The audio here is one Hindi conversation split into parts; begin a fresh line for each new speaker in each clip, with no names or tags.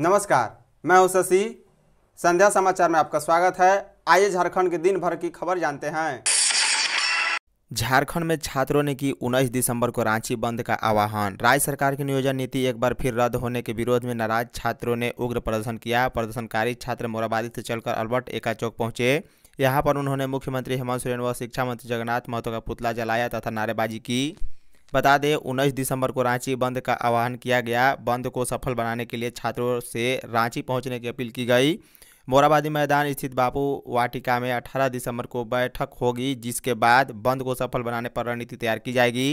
नमस्कार मैं हूं शशि संध्या समाचार में आपका स्वागत है आइए झारखंड के दिन भर की खबर जानते हैं झारखंड में छात्रों ने की 19 दिसंबर को रांची बंद का आह्वान राज्य सरकार की नियोजन नीति एक बार फिर रद्द होने के विरोध में नाराज छात्रों ने उग्र प्रदर्शन किया प्रदर्शनकारी छात्र मोराबादी से चलकर अल्बर्ट एका चौक पहुंचे यहाँ पर उन्होंने मुख्यमंत्री हेमंत सोरेन व शिक्षा मंत्री जगन्नाथ महतो का पुतला जलाया तथा नारेबाजी की बता दें उन्नीस दिसंबर को रांची बंद का आह्वान किया गया बंद को सफल बनाने के लिए छात्रों से रांची पहुंचने की अपील की गई मोराबादी मैदान स्थित बापू वाटिका में 18 दिसंबर को बैठक होगी जिसके बाद बंद को सफल बनाने पर रणनीति तैयार की जाएगी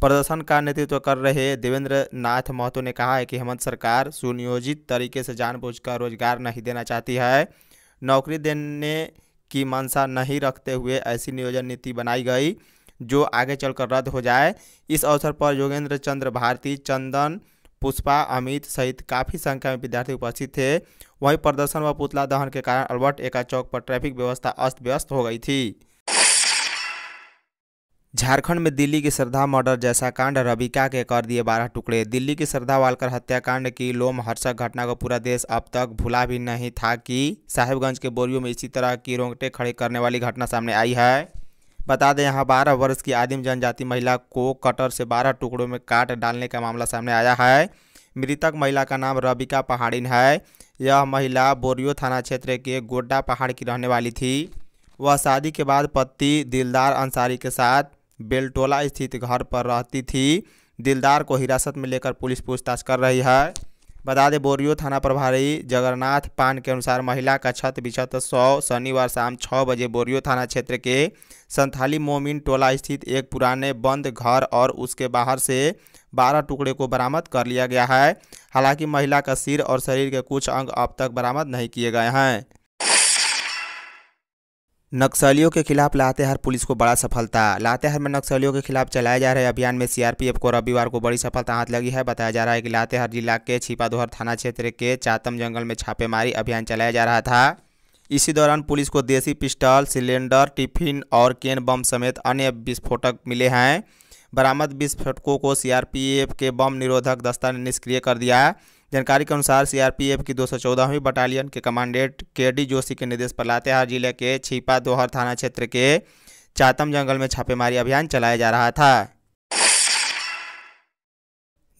प्रदर्शन का नेतृत्व कर रहे देवेंद्र नाथ महतो ने कहा है कि हेमंत सरकार सुनियोजित तरीके से जानबूझकर रोजगार नहीं देना चाहती है नौकरी देने की मंशा नहीं रखते हुए ऐसी नियोजन नीति बनाई गई जो आगे चलकर रद्द हो जाए इस अवसर पर योगेंद्र चंद्र भारती चंदन पुष्पा अमित सहित काफ़ी संख्या में विद्यार्थी उपस्थित थे वहीं प्रदर्शन व पुतला दहन के कारण अल्बर्ट एका चौक पर ट्रैफिक व्यवस्था अस्त व्यस्त हो गई थी झारखंड में दिल्ली की श्रद्धा मर्डर जैसा कांड रबिका के कर दिए बारह टुकड़े दिल्ली की श्रद्धा वालकर हत्याकांड की लोमहर्षक घटना को पूरा देश अब तक भूला भी नहीं था कि साहेबगंज के बोरियो में इसी तरह की रोंगटे खड़े करने वाली घटना सामने आई है बता दें यहाँ बारह वर्ष की आदिम जनजाति महिला को कटर से बारह टुकड़ों में काट डालने का मामला सामने आया है मृतक महिला का नाम रबिका पहाड़िन है यह महिला बोरियो थाना क्षेत्र के गोड्डा पहाड़ की रहने वाली थी वह शादी के बाद पति दिलदार अंसारी के साथ बेलटोला स्थित घर पर रहती थी दिलदार को हिरासत में लेकर पुलिस पूछताछ कर रही है बता दें बोरियो थाना प्रभारी जगन्नाथ पान के अनुसार महिला का छत बिछत सौ शनिवार शाम छः बजे बोरियो थाना क्षेत्र के संथाली मोमिन टोला स्थित एक पुराने बंद घर और उसके बाहर से बारह टुकड़े को बरामद कर लिया गया है हालांकि महिला का सिर और शरीर के कुछ अंग अब तक बरामद नहीं किए गए हैं नक्सलियों के खिलाफ लातेहार पुलिस को बड़ा सफलता लातेहार में नक्सलियों के खिलाफ चलाए जा रहे अभियान में सीआरपीएफ को रविवार को बड़ी सफलता हाथ लगी है बताया जा रहा है कि लातेहार जिला के छिपादोहर थाना क्षेत्र के चातम जंगल में छापेमारी अभियान चलाया जा रहा था इसी दौरान पुलिस को देसी पिस्टल सिलेंडर टिफिन और केन बम समेत अन्य विस्फोटक मिले हैं बरामद विस्फोटकों को सीआरपीएफ के बम निरोधक दस्ता ने निष्क्रिय कर दिया जानकारी के अनुसार सीआरपीएफ की 214वीं बटालियन के कमांडेंट के डी जोशी के निर्देश पर लातेहार जिले के छिपा दोहर थाना क्षेत्र के चातम जंगल में छापेमारी अभियान चलाया जा रहा था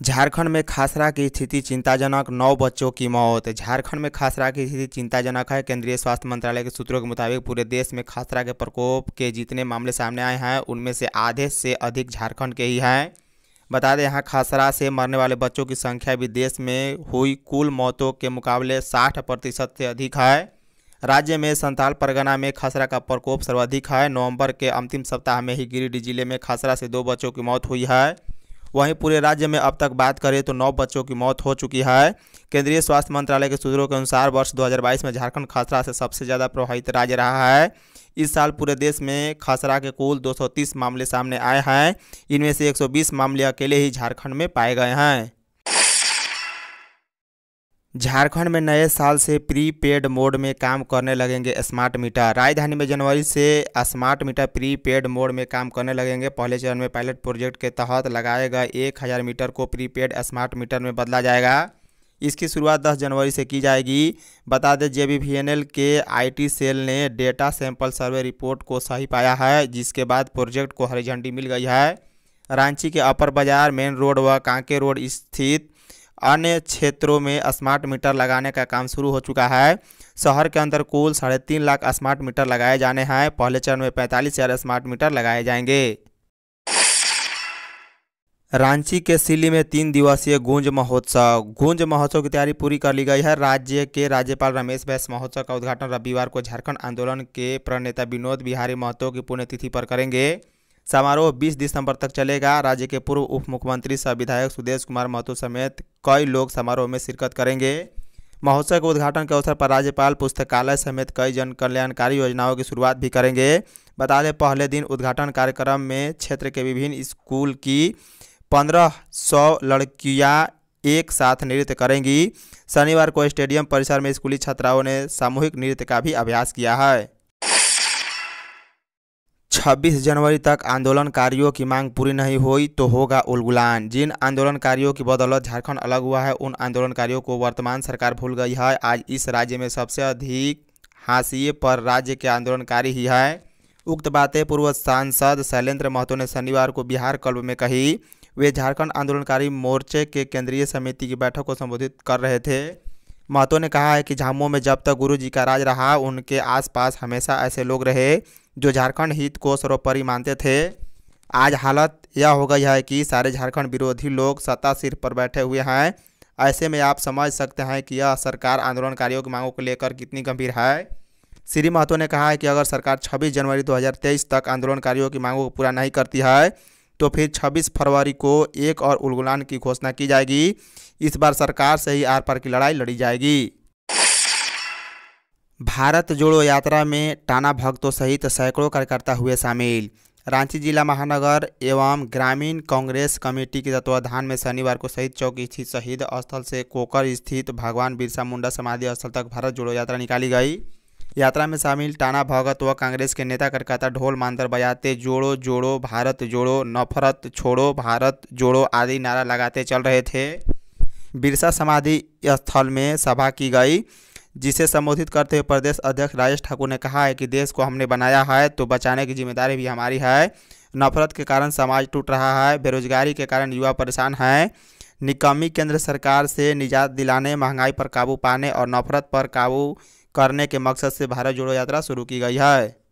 झारखंड में खासरा की स्थिति चिंताजनक नौ बच्चों की मौत झारखंड में खासरा की स्थिति चिंताजनक है केंद्रीय स्वास्थ्य मंत्रालय के सूत्रों के मुताबिक पूरे देश में खासरा के प्रकोप के जितने मामले सामने आए हैं उनमें से आधे से अधिक झारखंड के ही हैं बता दें यहाँ खसरा से मरने वाले बच्चों की संख्या भी देश में हुई कुल मौतों के मुकाबले 60 प्रतिशत से अधिक है राज्य में संताल परगना में खसरा का प्रकोप सर्वाधिक है नवंबर के अंतिम सप्ताह में ही गिरिडीह जिले में खसरा से दो बच्चों की मौत हुई है वहीं पूरे राज्य में अब तक बात करें तो नौ बच्चों की मौत हो चुकी है केंद्रीय स्वास्थ्य मंत्रालय के सूत्रों के अनुसार वर्ष 2022 में झारखंड खसरा से सबसे ज़्यादा प्रभावित राज्य रहा है इस साल पूरे देश में खसरा के कुल 230 मामले सामने आए हैं इनमें से 120 मामले अकेले ही झारखंड में पाए गए हैं झारखंड में नए साल से प्री पेड मोड में काम करने लगेंगे स्मार्ट मीटर राजधानी में जनवरी से smart meter prepaid mode में काम करने लगेंगे पहले चरण में पायलट प्रोजेक्ट के तहत लगाए गए एक हज़ार मीटर को प्री पेड स्मार्ट मीटर में बदला जाएगा इसकी शुरुआत 10 जनवरी से की जाएगी बता दें जे बी के आईटी सेल ने डेटा सैंपल सर्वे रिपोर्ट को सही पाया है जिसके बाद प्रोजेक्ट को हरी झंडी मिल गई है रांची के अपर बाजार मेन रोड व कांके रोड स्थित अन्य क्षेत्रों में स्मार्ट मीटर लगाने का काम शुरू हो चुका है शहर के अंदर कुल साढ़े तीन लाख स्मार्ट मीटर लगाए जाने हैं पहले चरण में पैंतालीस हज़ार स्मार्ट मीटर लगाए जाएंगे रांची के सिली में तीन दिवसीय गूंज महोत्सव गूंज महोत्सव की तैयारी पूरी कर ली गई है राज्य के राज्यपाल रमेश बैस महोत्सव का उद्घाटन रविवार को झारखंड आंदोलन के प्रणेता विनोद बिहारी महतो की पुण्यतिथि पर करेंगे समारोह 20 दिसंबर तक चलेगा राज्य के पूर्व उप मुख्यमंत्री सह विधायक सुदेश कुमार महतो समेत कई लोग समारोह में शिरकत करेंगे महोत्सव के उद्घाटन के अवसर पर राज्यपाल पुस्तकालय समेत कई जन कल्याणकारी योजनाओं की शुरुआत भी करेंगे बता दें पहले दिन उद्घाटन कार्यक्रम में क्षेत्र के विभिन्न स्कूल की पंद्रह सौ लड़कियाँ एक साथ नृत्य करेंगी शनिवार को स्टेडियम परिसर में स्कूली छात्राओं ने सामूहिक नृत्य का भी अभ्यास किया है 26 जनवरी तक आंदोलनकारियों की मांग पूरी नहीं हुई तो होगा उलगुलान जिन आंदोलनकारियों की बदौलत झारखंड अलग हुआ है उन आंदोलनकारियों को वर्तमान सरकार भूल गई है आज इस राज्य में सबसे अधिक हाशिए पर राज्य के आंदोलनकारी ही है उक्त बातें पूर्व सांसद शैलेंद्र महतो ने शनिवार को बिहार क्लब में कही वे झारखंड आंदोलनकारी मोर्चे के केंद्रीय समिति की बैठक को संबोधित कर रहे थे महतो ने कहा है कि झामुमो में जब तक गुरु जी का राज रहा उनके आसपास हमेशा ऐसे लोग रहे जो झारखंड हित को सर्वोपरि मानते थे आज हालत यह हो गई है कि सारे झारखंड विरोधी लोग सत्ता सिर पर बैठे हुए हैं ऐसे में आप समझ सकते हैं कि यह सरकार आंदोलनकारियों की मांगों को लेकर कितनी गंभीर है श्री महतो ने कहा है कि अगर सरकार 26 जनवरी 2023 तक आंदोलनकारियों की मांगों को पूरा नहीं करती है तो फिर 26 फरवरी को एक और उलगुलान की घोषणा की जाएगी इस बार सरकार से ही आर पार की लड़ाई लड़ी जाएगी भारत जोड़ो यात्रा में टाना भक्तों सहित सैकड़ों कार्यकर्ता हुए शामिल रांची जिला महानगर एवं ग्रामीण कांग्रेस कमेटी के तत्वाधान में शनिवार को शहीद चौक स्थित शहीद स्थल से कोकर स्थित भगवान बिरसा मुंडा समाधि स्थल तक भारत जोड़ो यात्रा निकाली गई यात्रा में शामिल टाना भगत व कांग्रेस के नेता कार्यकर्ता ढोल मांदर बजाते जोड़ो जोड़ो भारत जोड़ो नफरत छोड़ो भारत जोड़ो आदि नारा लगाते चल रहे थे बिरसा समाधि स्थल में सभा की गई जिसे संबोधित करते हुए प्रदेश अध्यक्ष राजेश ठाकुर ने कहा है कि देश को हमने बनाया है तो बचाने की जिम्मेदारी भी हमारी है नफरत के कारण समाज टूट रहा है बेरोजगारी के कारण युवा परेशान हैं निकमी केंद्र सरकार से निजात दिलाने महंगाई पर काबू पाने और नफरत पर काबू करने के मकसद से भारत जोड़ो यात्रा शुरू की गई है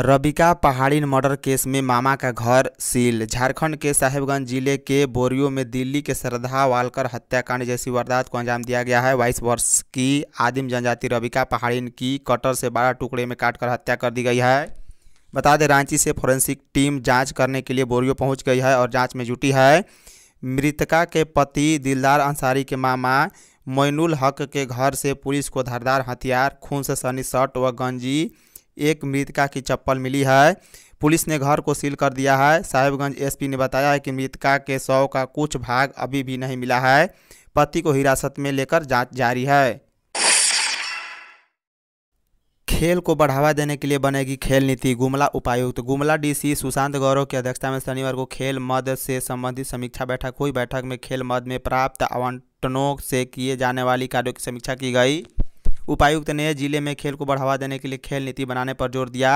रबिका पहाड़ी मर्डर केस में मामा का घर सील झारखंड के साहेबगंज जिले के बोरियो में दिल्ली के श्रद्धा वालकर हत्याकांड जैसी वारदात को अंजाम दिया गया है बाईस वर्ष की आदिम जनजाति रबिका पहाड़ीन की कटर से बारह टुकड़े में काटकर हत्या कर दी गई है बता दें रांची से फोरेंसिक टीम जांच करने के लिए बोरियो पहुँच गई है और जाँच में जुटी है मृतका के पति दिलदार अंसारी के मामा मोइनुल हक के घर से पुलिस को धारदार हथियार खून से सनी शर्ट व गंजी एक मृतका की चप्पल मिली है पुलिस ने घर को सील कर दिया है साहेबगंज एसपी ने बताया है कि मृतका के शव का कुछ भाग अभी भी नहीं मिला है पति को हिरासत में लेकर जांच जारी है खेल को बढ़ावा देने के लिए बनेगी खेल नीति गुमला उपायुक्त गुमला डीसी सुशांत गौरव की अध्यक्षता में शनिवार को खेल मद से संबंधित समीक्षा बैठक हुई बैठक में खेल मद में प्राप्त आवंटनों से किए जाने वाली कार्यों की समीक्षा की गई उपायुक्त ने जिले में खेल को बढ़ावा देने के लिए खेल नीति बनाने पर जोर दिया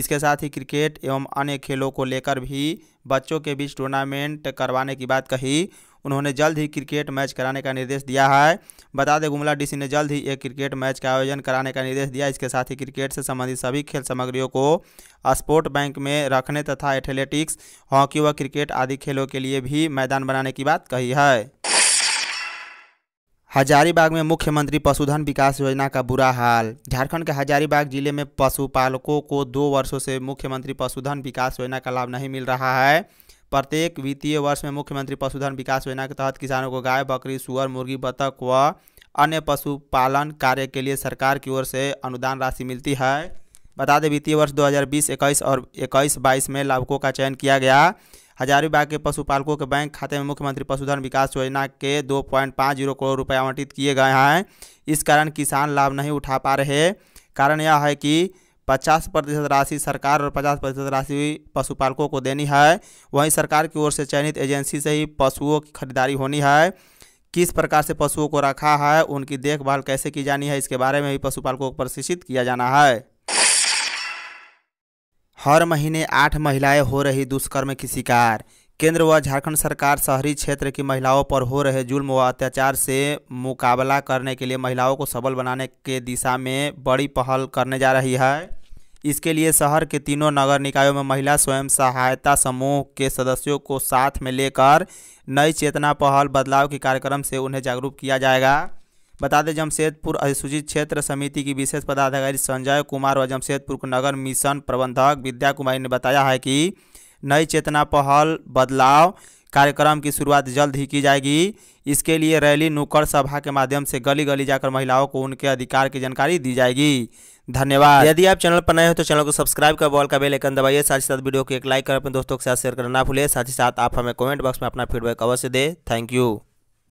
इसके साथ ही क्रिकेट एवं अन्य खेलों को लेकर भी बच्चों के बीच टूर्नामेंट करवाने की बात कही उन्होंने जल्द ही क्रिकेट मैच कराने का निर्देश दिया है बता दें गुमला डीसी ने जल्द ही एक क्रिकेट मैच का आयोजन कराने का निर्देश दिया इसके साथ ही क्रिकेट से संबंधित सभी खेल सामग्रियों को स्पोर्ट बैंक में रखने तथा एथलेटिक्स हॉकी व क्रिकेट आदि खेलों के लिए भी मैदान बनाने की बात कही है हजारीबाग में मुख्यमंत्री पशुधन विकास योजना का बुरा हाल झारखंड के हजारीबाग जिले में पशुपालकों को दो वर्षों से मुख्यमंत्री पशुधन विकास योजना का लाभ नहीं मिल रहा है प्रत्येक वित्तीय वर्ष में मुख्यमंत्री पशुधन विकास योजना के तहत किसानों को गाय बकरी सुअर मुर्गी बतख व अन्य पशुपालन कार्य के लिए सरकार की ओर से अनुदान राशि मिलती है बता दें वित्तीय वर्ष 2020-21 और 21-22 में लाभकों का चयन किया गया हजारीबाग के पशुपालकों के बैंक खाते में मुख्यमंत्री पशुधन विकास योजना के दो पॉइंट पाँच जीरो करोड़ रुपये आवंटित किए गए हैं इस कारण किसान लाभ नहीं उठा पा रहे कारण यह है कि पचास प्रतिशत राशि सरकार और पचास प्रतिशत राशि पशुपालकों को देनी है वहीं सरकार की ओर से चयनित एजेंसी से ही पशुओं की खरीदारी होनी है किस प्रकार से पशुओं को रखा है उनकी देखभाल कैसे की जानी है इसके बारे में भी पशुपालकों को प्रशिक्षित किया जाना है हर महीने आठ महिलाएं हो रही दुष्कर्म की शिकार केंद्र व झारखंड सरकार शहरी क्षेत्र की महिलाओं पर हो रहे जुल्म व अत्याचार से मुकाबला करने के लिए महिलाओं को सबल बनाने के दिशा में बड़ी पहल करने जा रही है इसके लिए शहर के तीनों नगर निकायों में महिला स्वयं सहायता समूह के सदस्यों को साथ में लेकर नई चेतना पहल बदलाव के कार्यक्रम से उन्हें जागरूक किया जाएगा बता दें जमशेदपुर अधिसूचित क्षेत्र समिति की विशेष पदाधिकारी संजय कुमार व जमशेदपुर नगर मिशन प्रबंधक विद्या कुमारी ने बताया है कि नई चेतना पहल बदलाव कार्यक्रम की शुरुआत जल्द ही की जाएगी इसके लिए रैली नुक्कड़ सभा के माध्यम से गली गली जाकर महिलाओं को उनके अधिकार की जानकारी दी जाएगी धन्यवाद यदि आप चैनल पर नए हो तो चैनल को सब्सक्राइब कर बॉल का बेल आइकन दबाइए साथ ही साथ वीडियो को एक लाइक कर अपने दोस्तों के साथ शेयर करना ना भूलिए साथ ही साथ आप हमें कमेंट बॉक्स में अपना फीडबैक अवश्य दें थैंक यू